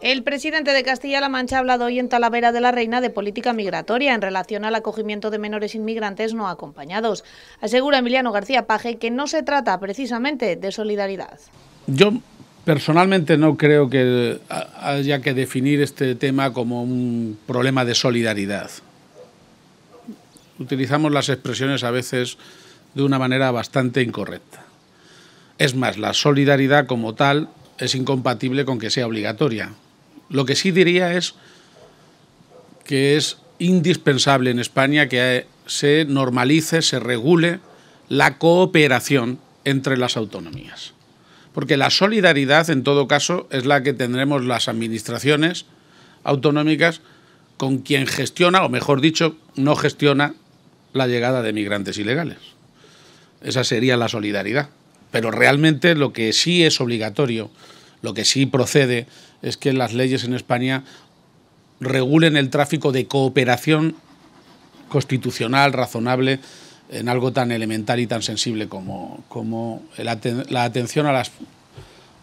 El presidente de Castilla-La Mancha ha hablado hoy en Talavera de la Reina de política migratoria en relación al acogimiento de menores inmigrantes no acompañados. Asegura Emiliano García Paje que no se trata precisamente de solidaridad. Yo personalmente no creo que haya que definir este tema como un problema de solidaridad. Utilizamos las expresiones a veces de una manera bastante incorrecta. Es más, la solidaridad como tal es incompatible con que sea obligatoria. Lo que sí diría es que es indispensable en España que se normalice, se regule la cooperación entre las autonomías. Porque la solidaridad, en todo caso, es la que tendremos las administraciones autonómicas con quien gestiona, o mejor dicho, no gestiona la llegada de migrantes ilegales. Esa sería la solidaridad. Pero realmente lo que sí es obligatorio lo que sí procede es que las leyes en España regulen el tráfico de cooperación constitucional, razonable, en algo tan elemental y tan sensible como, como la atención a las,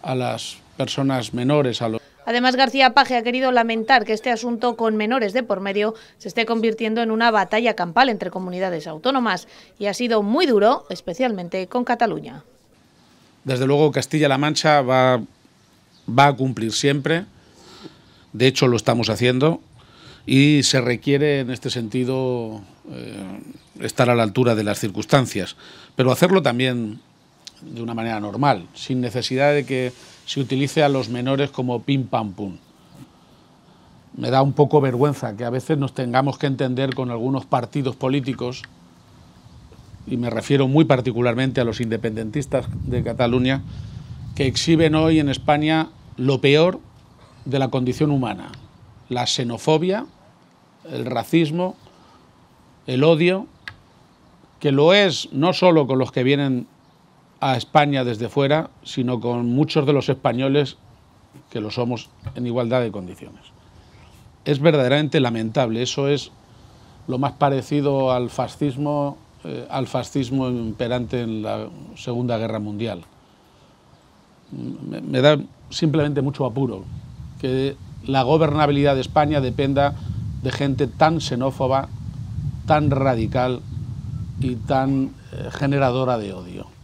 a las personas menores, Además, García Paje ha querido lamentar que este asunto con menores de por medio se esté convirtiendo en una batalla campal entre comunidades autónomas y ha sido muy duro, especialmente con Cataluña. Desde luego, Castilla-La Mancha va va a cumplir siempre, de hecho lo estamos haciendo, y se requiere en este sentido eh, estar a la altura de las circunstancias, pero hacerlo también de una manera normal, sin necesidad de que se utilice a los menores como pim pam pum. Me da un poco vergüenza que a veces nos tengamos que entender con algunos partidos políticos, y me refiero muy particularmente a los independentistas de Cataluña, que exhiben hoy en España lo peor de la condición humana, la xenofobia, el racismo, el odio, que lo es no solo con los que vienen a España desde fuera, sino con muchos de los españoles que lo somos en igualdad de condiciones. Es verdaderamente lamentable, eso es lo más parecido al fascismo, eh, al fascismo imperante en la Segunda Guerra Mundial me da simplemente mucho apuro que la gobernabilidad de España dependa de gente tan xenófoba, tan radical y tan eh, generadora de odio.